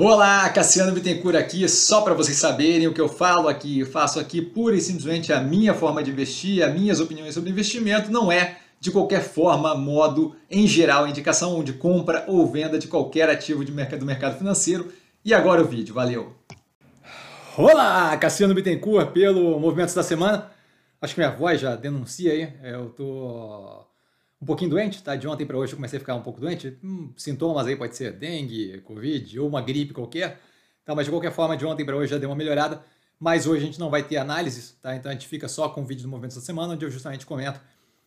Olá, Cassiano Bittencourt aqui, só para vocês saberem o que eu falo aqui, eu faço aqui pura e simplesmente a minha forma de investir, as minhas opiniões sobre investimento, não é de qualquer forma, modo, em geral, indicação de compra ou venda de qualquer ativo de mercado, do mercado financeiro. E agora o vídeo, valeu! Olá, Cassiano Bittencourt pelo Movimentos da Semana. Acho que minha voz já denuncia aí, é, eu tô um pouquinho doente, tá? De ontem para hoje eu comecei a ficar um pouco doente. Hum, sintomas aí pode ser dengue, covid ou uma gripe qualquer, tá? Mas de qualquer forma, de ontem para hoje já deu uma melhorada. Mas hoje a gente não vai ter análises, tá? Então a gente fica só com o vídeo do movimento da semana, onde eu justamente comento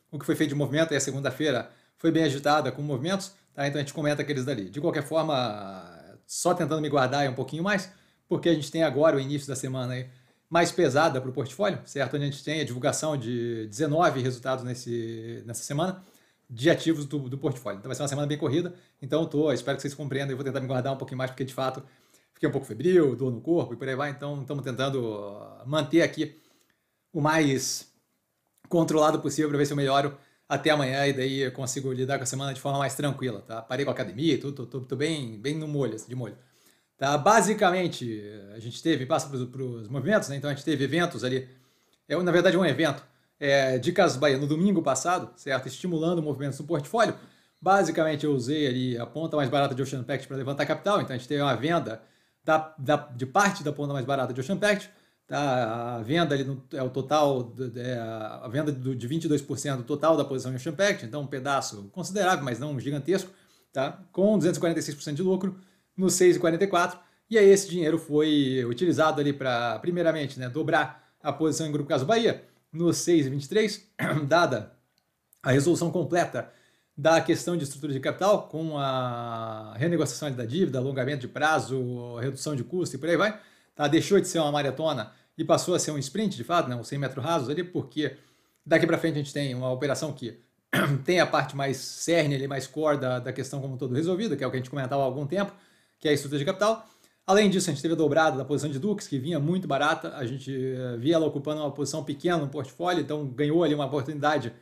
o que foi feito de movimento. E a segunda-feira foi bem agitada com movimentos, tá? Então a gente comenta aqueles dali. De qualquer forma, só tentando me guardar aí um pouquinho mais, porque a gente tem agora o início da semana aí mais pesada para o portfólio, certo? Onde a gente tem a divulgação de 19 resultados nesse, nessa semana de ativos do, do portfólio. Então vai ser uma semana bem corrida, então tô, espero que vocês compreendam e vou tentar me guardar um pouquinho mais, porque de fato fiquei um pouco febril, dor no corpo e por aí vai, então estamos tentando uh, manter aqui o mais controlado possível para ver se eu melhoro até amanhã e daí eu consigo lidar com a semana de forma mais tranquila, tá? Parei com a academia, tô, tô, tô, tô bem, bem no molho, assim, de molho. Tá? Basicamente, a gente teve, passa para os movimentos, né? Então a gente teve eventos ali, é, na verdade um evento é, de Casas Bahia no domingo passado, certo? Estimulando o movimento do portfólio. Basicamente, eu usei ali a ponta mais barata de Ocean Pact para levantar capital, então a gente teve uma venda da, da, de parte da ponta mais barata de Ocean Pact, tá? a venda ali no, é o total, é, a venda do, de 22% do total da posição em Ocean Pact, então um pedaço considerável, mas não gigantesco, tá? com 246% de lucro no 6,44%. E aí esse dinheiro foi utilizado ali para, primeiramente, né, dobrar a posição em Grupo Caso Bahia, no 6 e 23, dada a resolução completa da questão de estrutura de capital, com a renegociação da dívida, alongamento de prazo, redução de custo e por aí vai, tá? deixou de ser uma maratona e passou a ser um sprint, de fato, né? um 100 metros rasos ali, porque daqui para frente a gente tem uma operação que tem a parte mais cerne, ali, mais core da, da questão como um todo resolvida, que é o que a gente comentava há algum tempo, que é a estrutura de capital, Além disso, a gente teve a dobrada da posição de Dukes, que vinha muito barata, a gente eh, via ela ocupando uma posição pequena no portfólio, então ganhou ali uma oportunidade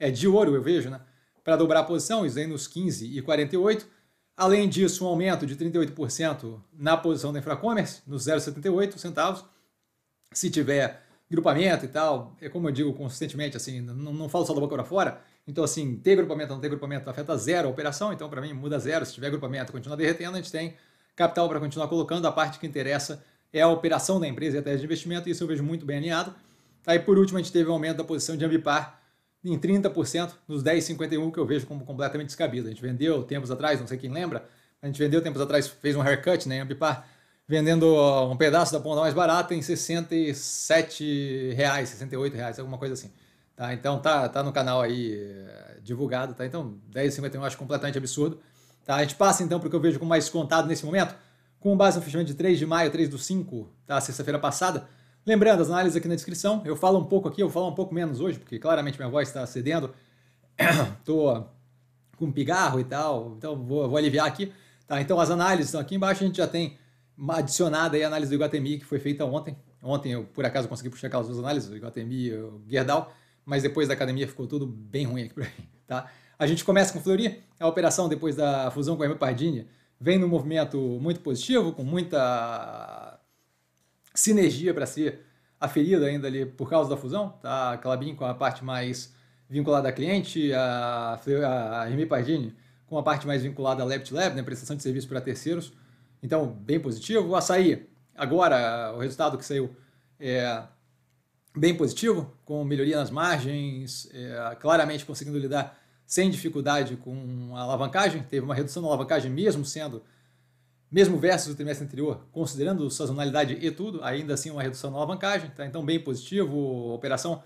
eh, de ouro, eu vejo, né, para dobrar a posição, isso aí nos 15 e 48. Além disso, um aumento de 38% na posição da Infracommerce, nos 0,78 centavos. Se tiver grupamento e tal, é como eu digo consistentemente, assim, não, não falo só da boca para fora, então, assim, ter grupamento ou não ter grupamento afeta zero a operação, então, para mim, muda zero. Se tiver grupamento continua derretendo, a gente tem capital para continuar colocando, a parte que interessa é a operação da empresa e a tese de investimento, isso eu vejo muito bem alinhado. Aí, por último, a gente teve um aumento da posição de Ambipar em 30%, nos 10,51, que eu vejo como completamente descabido. A gente vendeu tempos atrás, não sei quem lembra, a gente vendeu tempos atrás, fez um haircut, né, Ambipar, vendendo um pedaço da ponta mais barata em 67 reais, 68 reais, alguma coisa assim. Tá, então tá, tá no canal aí eh, divulgado, tá? Então 10,51 eu acho completamente absurdo. Tá? A gente passa então para o que eu vejo como mais contado nesse momento, com base no fechamento de 3 de maio, 3 do 5, tá? sexta-feira passada. Lembrando, as análises aqui na descrição, eu falo um pouco aqui, eu vou falar um pouco menos hoje, porque claramente minha voz está cedendo, tô com pigarro e tal, então vou, vou aliviar aqui. Tá? Então as análises estão aqui embaixo, a gente já tem adicionada aí a análise do Iguatemi que foi feita ontem. Ontem eu, por acaso, consegui puxar aquelas duas análises, o Iguatemi e o Gerdau, mas depois da academia ficou tudo bem ruim aqui para mim, tá? A gente começa com Fleury, a operação depois da fusão com a Pardini vem num movimento muito positivo, com muita sinergia para ser aferida ainda ali por causa da fusão. Tá? A Clabin com a parte mais vinculada a cliente, a, a Pardini com a parte mais vinculada à Lept Lab, né? prestação de serviço para terceiros. Então, bem positivo. O açaí, agora, o resultado que saiu é bem positivo, com melhoria nas margens, é, claramente conseguindo lidar sem dificuldade com a alavancagem, teve uma redução na alavancagem mesmo sendo, mesmo versus o trimestre anterior, considerando sazonalidade e tudo, ainda assim uma redução na alavancagem, tá? então bem positivo, a operação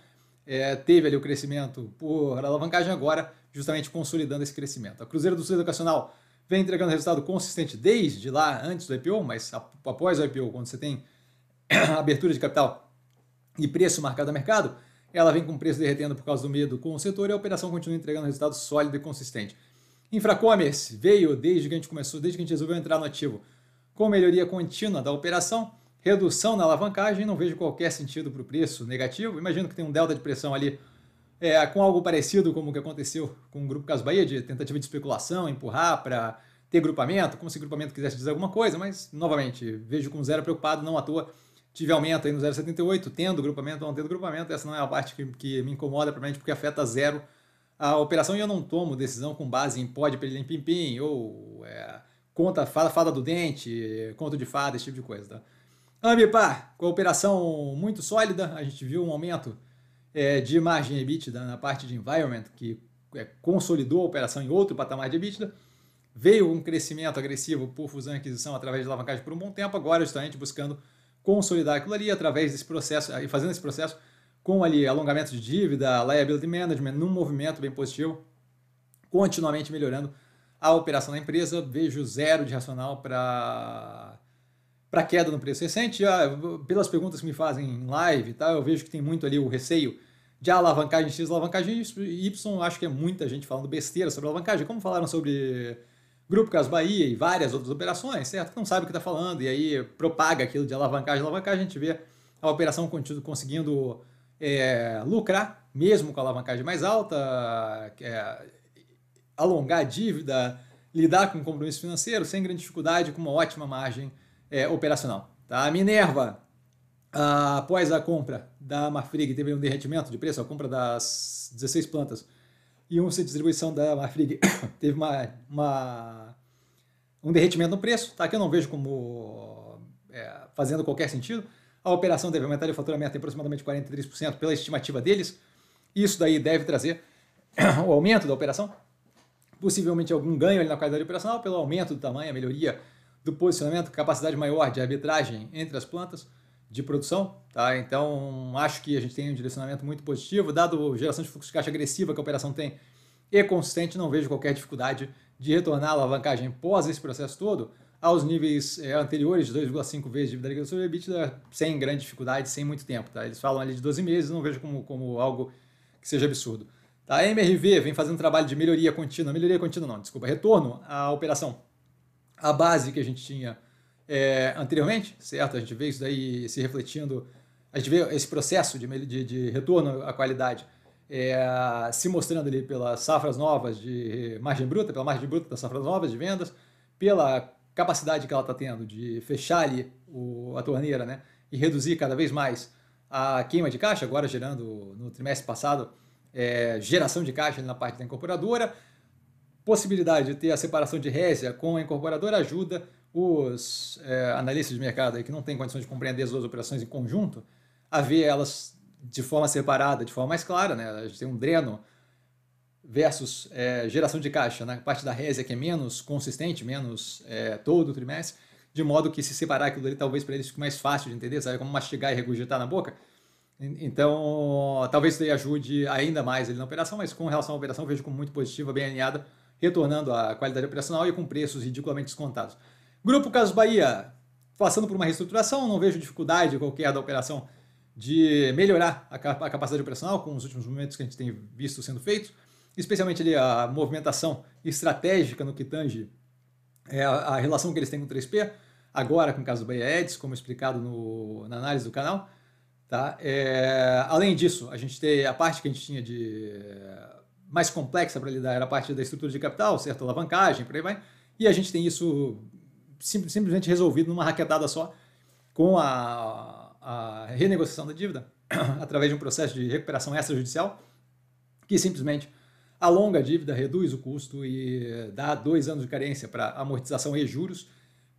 é, teve ali o crescimento por alavancagem agora, justamente consolidando esse crescimento. A Cruzeiro do Sul Educacional vem entregando resultado consistente desde lá, antes do IPO, mas após o IPO, quando você tem abertura de capital e preço marcado a mercado, ela vem com preço derretendo por causa do medo com o setor e a operação continua entregando resultado sólido e consistente. Infracommerce veio desde que a gente começou, desde que a gente resolveu entrar no ativo, com melhoria contínua da operação, redução na alavancagem, não vejo qualquer sentido para o preço negativo. Imagino que tem um delta de pressão ali é, com algo parecido com o que aconteceu com o Grupo Caso Bahia, de tentativa de especulação, empurrar para ter grupamento, como se grupamento quisesse dizer alguma coisa, mas, novamente, vejo com zero preocupado, não à toa tive aumento aí no 0,78, tendo grupamento, ou não tendo grupamento, essa não é a parte que, que me incomoda, provavelmente porque afeta zero a operação e eu não tomo decisão com base em pode, pelilim, pim, pim, ou é, conta, fada, fada do dente, conto de fada, esse tipo de coisa, tá? Ambipar, com a operação muito sólida, a gente viu um aumento é, de margem EBITDA na parte de environment, que é, consolidou a operação em outro patamar de EBITDA, veio um crescimento agressivo por fusão e aquisição através de alavancagem por um bom tempo, agora justamente buscando consolidar aquilo ali através desse processo, e fazendo esse processo com ali alongamento de dívida, liability management, num movimento bem positivo, continuamente melhorando a operação da empresa. Vejo zero de racional para para queda no preço recente. Ah, pelas perguntas que me fazem em live, tá, eu vejo que tem muito ali o receio de alavancagem X, alavancagem Y. Acho que é muita gente falando besteira sobre alavancagem, como falaram sobre Grupo Cas Bahia e várias outras operações, certo? não sabe o que está falando e aí propaga aquilo de alavancagem. Alavancagem, a gente vê a operação conseguindo é, lucrar, mesmo com a alavancagem mais alta, é, alongar a dívida, lidar com compromisso financeiro sem grande dificuldade, com uma ótima margem é, operacional. Tá? A Minerva, após a compra da Marfrig, teve um derretimento de preço, a compra das 16 plantas e um distribuição da Marfrig teve uma, uma, um derretimento no preço, tá? que eu não vejo como é, fazendo qualquer sentido. A operação deve aumentar o faturamento em é aproximadamente 43% pela estimativa deles. Isso daí deve trazer o aumento da operação, possivelmente algum ganho ali na qualidade operacional pelo aumento do tamanho, a melhoria do posicionamento, capacidade maior de arbitragem entre as plantas de produção, tá? Então, acho que a gente tem um direcionamento muito positivo, dado a geração de fluxo de caixa agressiva que a operação tem e é consistente, não vejo qualquer dificuldade de retornar a alavancagem pós esse processo todo aos níveis é, anteriores, de 2,5 vezes dívida líquida sobre EBITDA, sem grande dificuldade, sem muito tempo, tá? Eles falam ali de 12 meses, não vejo como, como algo que seja absurdo. Tá? A MRV vem fazendo um trabalho de melhoria contínua, melhoria contínua não, desculpa, retorno à operação. A base que a gente tinha é, anteriormente, certo? A gente vê isso daí se refletindo, a gente vê esse processo de, de, de retorno à qualidade é, se mostrando ali pelas safras novas de margem bruta, pela margem bruta das safras novas de vendas, pela capacidade que ela está tendo de fechar ali o, a torneira né, e reduzir cada vez mais a queima de caixa, agora gerando no trimestre passado é, geração de caixa na parte da incorporadora, possibilidade de ter a separação de résia com a incorporadora ajuda os é, analistas de mercado aí, que não têm condições de compreender as duas operações em conjunto, a ver elas de forma separada, de forma mais clara, né? A gente tem um dreno versus é, geração de caixa, na né? parte da Resia que é menos consistente, menos é, todo o trimestre, de modo que se separar aquilo ali talvez para eles fique mais fácil de entender, sabe como mastigar e regurgitar na boca. Então, talvez isso aí ajude ainda mais ele na operação, mas com relação à operação, vejo como muito positiva, bem alinhada, retornando à qualidade operacional e com preços ridiculamente descontados. Grupo Casas Bahia, passando por uma reestruturação, não vejo dificuldade qualquer da operação de melhorar a capacidade operacional com os últimos momentos que a gente tem visto sendo feitos, especialmente ali a movimentação estratégica no que tange é, a relação que eles têm com o 3P, agora com o caso do Bahia Eds, como explicado no, na análise do canal. Tá? É, além disso, a gente tem a parte que a gente tinha de mais complexa para lidar era a parte da estrutura de capital, certo? alavancagem, por aí vai, e a gente tem isso sim, simplesmente resolvido numa raquetada só com a, a renegociação da dívida através de um processo de recuperação extrajudicial que simplesmente alonga a dívida, reduz o custo e dá dois anos de carência para amortização e juros,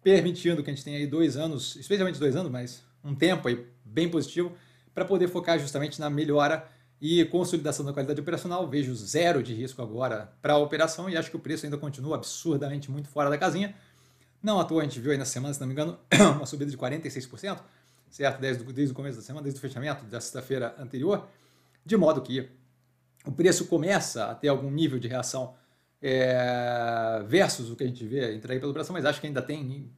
permitindo que a gente tenha aí dois anos, especialmente dois anos, mas um tempo aí bem positivo para poder focar justamente na melhora e consolidação da qualidade operacional. Vejo zero de risco agora para a operação e acho que o preço ainda continua absurdamente muito fora da casinha. Não à toa, a gente viu aí na semana, se não me engano, uma subida de 46%, certo? Desde, desde o começo da semana, desde o fechamento da sexta-feira anterior, de modo que o preço começa a ter algum nível de reação é, versus o que a gente vê aí pela operação, mas acho que ainda tem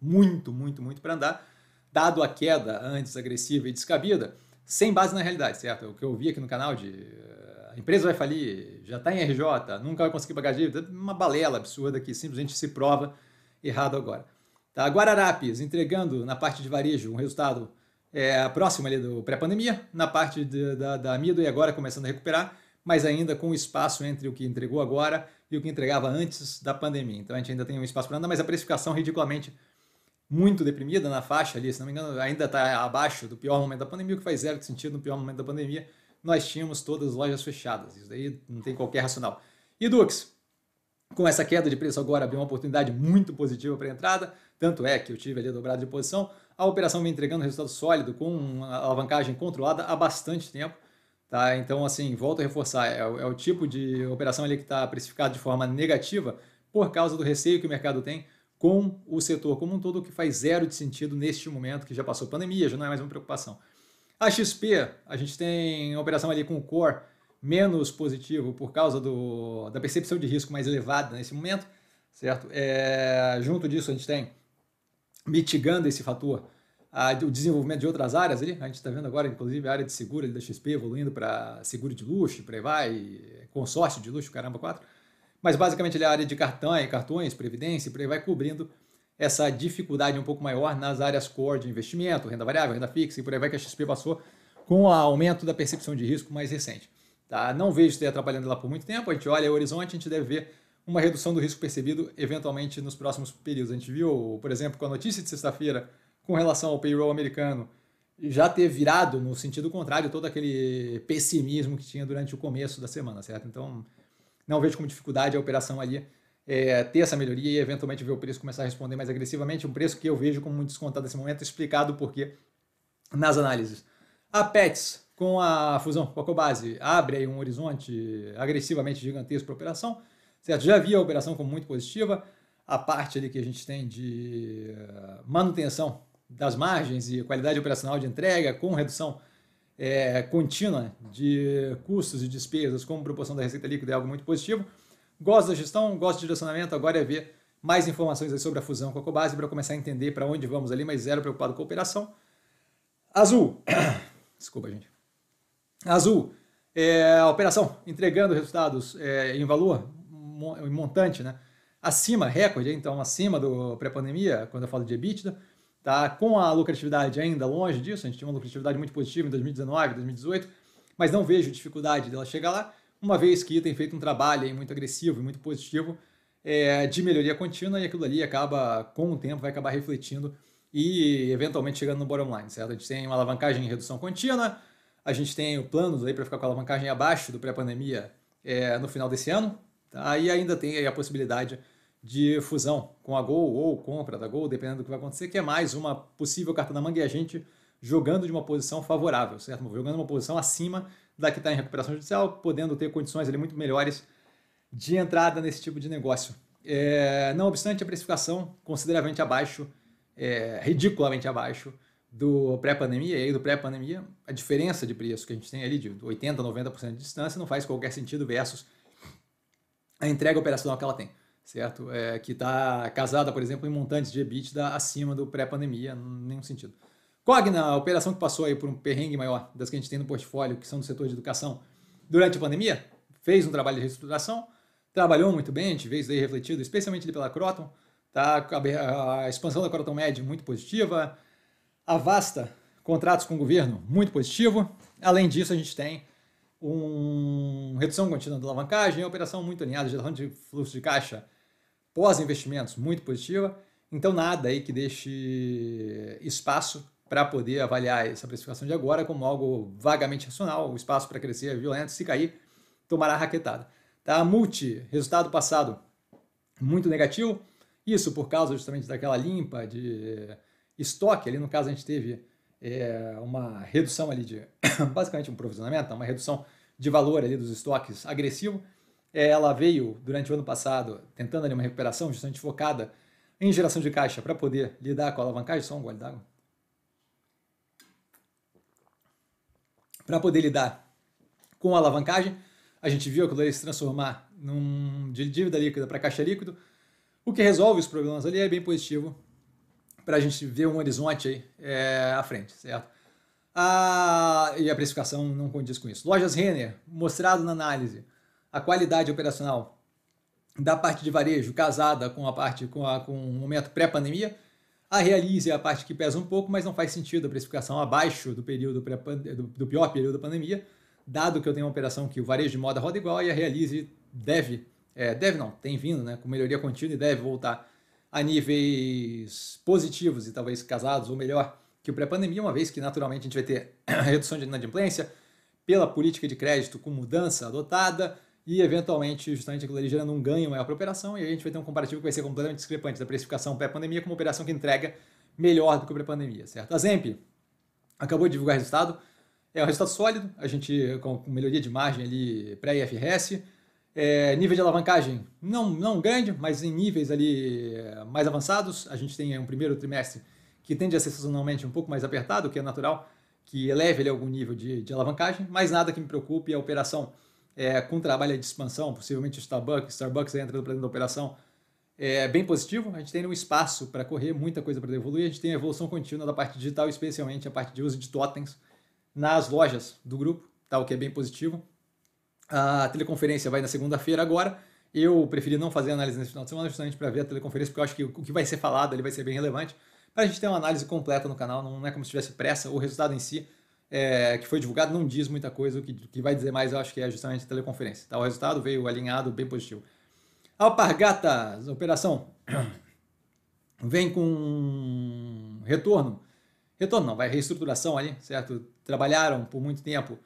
muito, muito, muito para andar, dado a queda antes agressiva e descabida, sem base na realidade, certo? É o que eu vi aqui no canal de eh, a empresa vai falir, já está em RJ, nunca vai conseguir pagar dívida, uma balela absurda que simplesmente se prova errado agora. Tá? Guararapes entregando na parte de varejo um resultado é, próximo ali do pré-pandemia, na parte de, da, da Amido e agora começando a recuperar, mas ainda com espaço entre o que entregou agora e o que entregava antes da pandemia. Então a gente ainda tem um espaço para andar, mas a precificação ridiculamente muito deprimida na faixa ali, se não me engano, ainda está abaixo do pior momento da pandemia, o que faz zero sentido no pior momento da pandemia. Nós tínhamos todas as lojas fechadas, isso daí não tem qualquer racional. E Dux, com essa queda de preço agora abriu uma oportunidade muito positiva para a entrada, tanto é que eu tive ali dobrado de posição, a operação me entregando um resultado sólido com uma alavancagem controlada há bastante tempo, tá? Então assim, volto a reforçar, é, o, é o tipo de operação ali que está precificado de forma negativa por causa do receio que o mercado tem com o setor como um todo, que faz zero de sentido neste momento que já passou pandemia, já não é mais uma preocupação. A XP, a gente tem operação ali com o Core menos positivo por causa do, da percepção de risco mais elevada nesse momento, certo? É, junto disso, a gente tem, mitigando esse fator, a, o desenvolvimento de outras áreas ali. A gente está vendo agora, inclusive, a área de seguro da XP evoluindo para seguro de luxo, Prevai, consórcio de luxo, caramba, quatro. Mas basicamente ele é a área de cartão, cartões, previdência, por vai cobrindo essa dificuldade um pouco maior nas áreas core de investimento, renda variável, renda fixa e por aí vai que a XP passou com o aumento da percepção de risco mais recente. Tá? Não vejo isso atrapalhando ela por muito tempo. A gente olha o horizonte, a gente deve ver uma redução do risco percebido eventualmente nos próximos períodos. A gente viu, por exemplo, com a notícia de sexta-feira com relação ao payroll americano já ter virado no sentido contrário todo aquele pessimismo que tinha durante o começo da semana, certo? Então, não vejo como dificuldade a operação ali é, ter essa melhoria e eventualmente ver o preço começar a responder mais agressivamente, um preço que eu vejo como muito descontado nesse momento, explicado porque nas análises. A Pets com a fusão com a Cobase abre um horizonte agressivamente gigantesco para a operação, certo? Já via a operação como muito positiva, a parte ali que a gente tem de eh, manutenção das margens e qualidade operacional de entrega com redução é, contínua de custos e despesas como proporção da receita líquida é algo muito positivo. Gosto da gestão, gosto de direcionamento, agora é ver mais informações sobre a fusão com a Cobase para começar a entender para onde vamos ali, mas zero preocupado com a operação. Azul. Desculpa, gente. Azul, é, a operação entregando resultados é, em valor, em montante, né? acima, recorde, então acima do pré-pandemia, quando eu falo de EBITDA, tá? com a lucratividade ainda longe disso, a gente tinha uma lucratividade muito positiva em 2019, 2018, mas não vejo dificuldade dela chegar lá, uma vez que tem feito um trabalho aí, muito agressivo e muito positivo é, de melhoria contínua e aquilo ali acaba, com o tempo, vai acabar refletindo e eventualmente chegando no bottom line, certo? A gente tem uma alavancagem em redução contínua, a gente tem planos aí para ficar com a alavancagem abaixo do pré-pandemia é, no final desse ano. Tá? E ainda tem a possibilidade de fusão com a Gol ou compra da Gol, dependendo do que vai acontecer, que é mais uma possível carta na manga e a gente jogando de uma posição favorável, certo? Jogando uma posição acima da que está em recuperação judicial, podendo ter condições ali muito melhores de entrada nesse tipo de negócio. É, não obstante a precificação consideravelmente abaixo, é, ridiculamente abaixo do pré-pandemia e do pré-pandemia, a diferença de preço que a gente tem ali de 80%, 90% de distância não faz qualquer sentido versus a entrega operacional que ela tem, certo? É, que está casada, por exemplo, em montantes de EBITDA acima do pré-pandemia, nenhum sentido. Cogna, a operação que passou aí por um perrengue maior das que a gente tem no portfólio, que são do setor de educação, durante a pandemia, fez um trabalho de reestruturação, trabalhou muito bem, a gente vê isso aí refletido, especialmente ali pela Croton, tá? a expansão da Croton Med muito positiva, Avasta contratos com o governo, muito positivo. Além disso, a gente tem uma redução contínua da alavancagem, operação muito alinhada, geração de fluxo de caixa pós-investimentos muito positiva. Então, nada aí que deixe espaço para poder avaliar essa precificação de agora como algo vagamente racional. O espaço para crescer é violento, se cair, tomará raquetada. Tá? Multi, resultado passado muito negativo. Isso por causa justamente daquela limpa de estoque, ali no caso a gente teve é, uma redução ali de, basicamente um provisionamento, uma redução de valor ali dos estoques agressivo. É, ela veio durante o ano passado tentando ali uma recuperação justamente focada em geração de caixa para poder lidar com a alavancagem, só um gole d'água. Para poder lidar com a alavancagem, a gente viu aquilo ali se transformar num, de dívida líquida para caixa líquido, o que resolve os problemas ali é bem positivo para a gente ver um horizonte aí, é, à frente, certo? A, ah, e a precificação não condiz com isso. Lojas Renner, mostrado na análise, a qualidade operacional da parte de varejo casada com a parte com, a, com o momento pré-pandemia, a realize é a parte que pesa um pouco, mas não faz sentido a precificação abaixo do período do, do pior período da pandemia, dado que eu tenho uma operação que o varejo de moda roda igual e a realize deve, é, deve não, tem vindo, né, com melhoria contínua e deve voltar a níveis positivos e talvez casados, ou melhor, que o pré-pandemia, uma vez que naturalmente a gente vai ter redução de inadimplência pela política de crédito com mudança adotada e eventualmente justamente aquilo ali gerando um ganho maior para a operação e a gente vai ter um comparativo que vai ser completamente discrepante da precificação pré-pandemia com uma operação que entrega melhor do que o pré-pandemia, certo? A Zemp acabou de divulgar resultado, é um resultado sólido, a gente com melhoria de margem ali pré-IFRS, é, nível de alavancagem não, não grande, mas em níveis ali é, mais avançados. A gente tem é, um primeiro trimestre que tende a ser sazonalmente um pouco mais apertado, o que é natural, que eleve ali algum nível de, de alavancagem, mas nada que me preocupe. A operação é, com trabalho de expansão, possivelmente Starbucks, Starbucks entra dentro da operação, é bem positivo. A gente tem um espaço para correr, muita coisa para evoluir. A gente tem a evolução contínua da parte digital, especialmente a parte de uso de totens nas lojas do grupo, tá? o que é bem positivo. A teleconferência vai na segunda-feira agora. Eu preferi não fazer análise nesse final de semana justamente para ver a teleconferência, porque eu acho que o que vai ser falado ali vai ser bem relevante. Para a gente ter uma análise completa no canal, não é como se tivesse pressa. O resultado em si, é, que foi divulgado, não diz muita coisa. O que, que vai dizer mais, eu acho que é justamente a teleconferência. Tá? O resultado veio alinhado, bem positivo. Alpargatas, operação, vem com retorno. Retorno não, vai reestruturação ali, certo? Trabalharam por muito tempo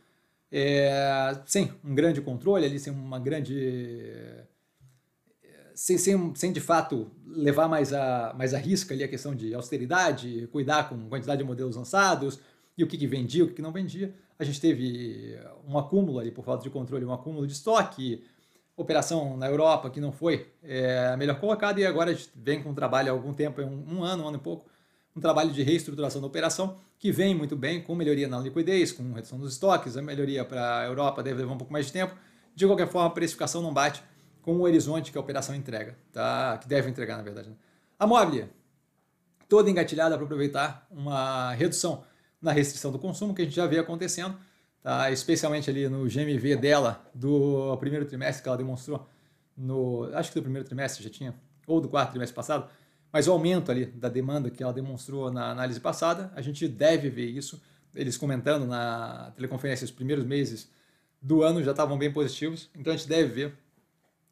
é, sem um grande controle ali, sem uma grande. É, sem, sem, sem de fato levar mais a, mais a risca ali a questão de austeridade, cuidar com quantidade de modelos lançados e o que, que vendia, o que, que não vendia. A gente teve um acúmulo ali por falta de controle, um acúmulo de estoque, operação na Europa que não foi é, melhor colocada e agora a gente vem com um trabalho há algum tempo, um, um ano, um ano e pouco, um trabalho de reestruturação da operação que vem muito bem com melhoria na liquidez, com redução dos estoques, a melhoria para a Europa deve levar um pouco mais de tempo. De qualquer forma, a precificação não bate com o horizonte que a operação entrega, tá? que deve entregar, na verdade. Né? A móvel toda engatilhada para aproveitar uma redução na restrição do consumo que a gente já vê acontecendo, tá? especialmente ali no GMV dela do primeiro trimestre que ela demonstrou, no, acho que do primeiro trimestre já tinha, ou do quarto trimestre passado, mas o aumento ali da demanda que ela demonstrou na análise passada, a gente deve ver isso. Eles comentando na teleconferência os primeiros meses do ano já estavam bem positivos, então a gente deve ver,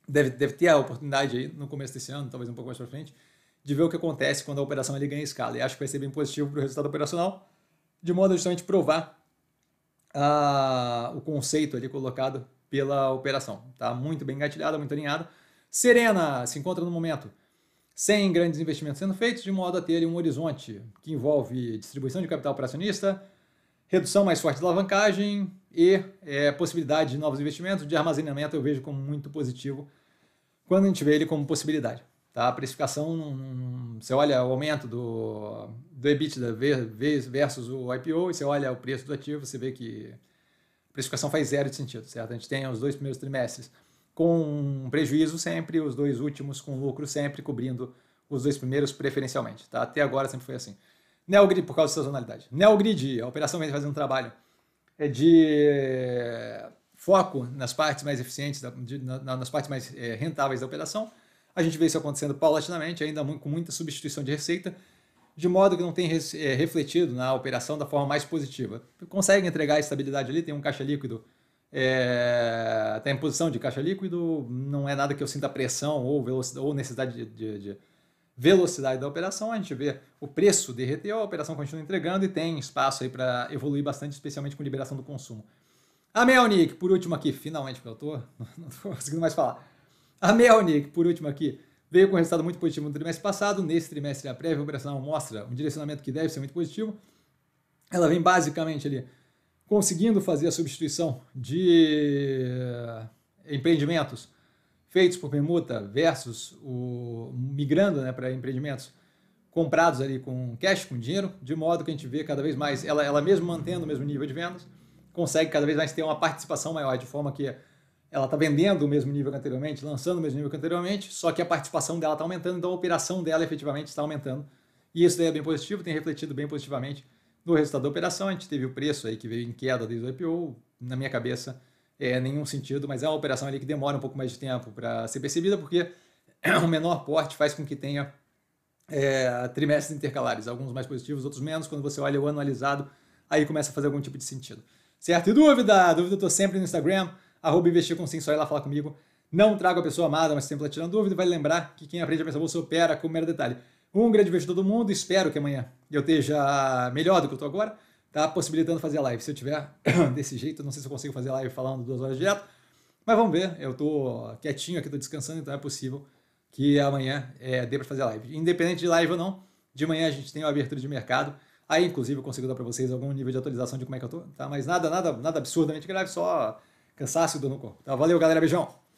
deve, deve ter a oportunidade aí no começo desse ano, talvez um pouco mais para frente, de ver o que acontece quando a operação ali ganha escala. E acho que vai ser bem positivo para o resultado operacional, de modo justamente provar a, o conceito ali colocado pela operação. Está muito bem engatilhada, muito alinhada. Serena se encontra no momento sem grandes investimentos sendo feitos, de modo a ter um horizonte que envolve distribuição de capital para acionista, redução mais forte da alavancagem e é, possibilidade de novos investimentos, de armazenamento eu vejo como muito positivo quando a gente vê ele como possibilidade. Tá? A precificação, um, você olha o aumento do, do EBITDA versus o IPO e você olha o preço do ativo, você vê que a precificação faz zero de sentido, certo? A gente tem os dois primeiros trimestres com prejuízo sempre, os dois últimos com lucro sempre, cobrindo os dois primeiros preferencialmente. Tá? Até agora sempre foi assim. Neogrid, por causa da sazonalidade. Neogrid, a operação vem fazendo um trabalho é, de eh, foco nas partes mais eficientes, nas partes mais eh, rentáveis da operação. A gente vê isso acontecendo paulatinamente, ainda com muita substituição de receita, de modo que não tem eh, refletido na operação da forma mais positiva. Consegue entregar estabilidade ali, tem um caixa líquido é, a tá imposição de caixa líquido não é nada que eu sinta pressão ou, velocidade, ou necessidade de, de, de velocidade da operação. A gente vê o preço derreter, a operação continua entregando e tem espaço aí para evoluir bastante, especialmente com liberação do consumo. A Melnick, por último aqui, finalmente, porque eu tô, não estou conseguindo mais falar. A Melnick, por último aqui, veio com um resultado muito positivo no trimestre passado. Nesse trimestre, a prévia operacional mostra um direcionamento que deve ser muito positivo. Ela vem basicamente ali conseguindo fazer a substituição de eh, empreendimentos feitos por permuta versus o migrando né, para empreendimentos comprados ali com cash, com dinheiro, de modo que a gente vê cada vez mais, ela, ela mesmo mantendo o mesmo nível de vendas, consegue cada vez mais ter uma participação maior, de forma que ela está vendendo o mesmo nível que anteriormente, lançando o mesmo nível que anteriormente, só que a participação dela está aumentando, então a operação dela efetivamente está aumentando. E isso daí é bem positivo, tem refletido bem positivamente no resultado da operação, a gente teve o preço aí que veio em queda desde o IPO. Na minha cabeça, é nenhum sentido, mas é uma operação ali que demora um pouco mais de tempo para ser percebida, porque o menor porte faz com que tenha é, trimestres intercalares, alguns mais positivos, outros menos. Quando você olha o anualizado, aí começa a fazer algum tipo de sentido. Certo? E dúvida? Dúvida eu tô sempre no Instagram, arroba investir com sim, só ir lá falar comigo. Não trago a pessoa amada, mas sempre lá tirando dúvida. Vai vale lembrar que quem aprende a pensar você opera, como mero detalhe. Um grande beijo a todo mundo. Espero que amanhã eu esteja melhor do que eu estou agora. Tá possibilitando fazer a live. Se eu tiver desse jeito, não sei se eu consigo fazer a live falando duas horas direto. Mas vamos ver. Eu estou quietinho aqui, estou descansando, então é possível que amanhã é, dê para fazer a live. Independente de live ou não, de manhã a gente tem uma abertura de mercado. Aí, inclusive, eu consigo dar para vocês algum nível de atualização de como é que eu estou, tá? Mas nada, nada, nada absurdamente grave, só cansaço do no corpo. Tá? Valeu, galera. Beijão.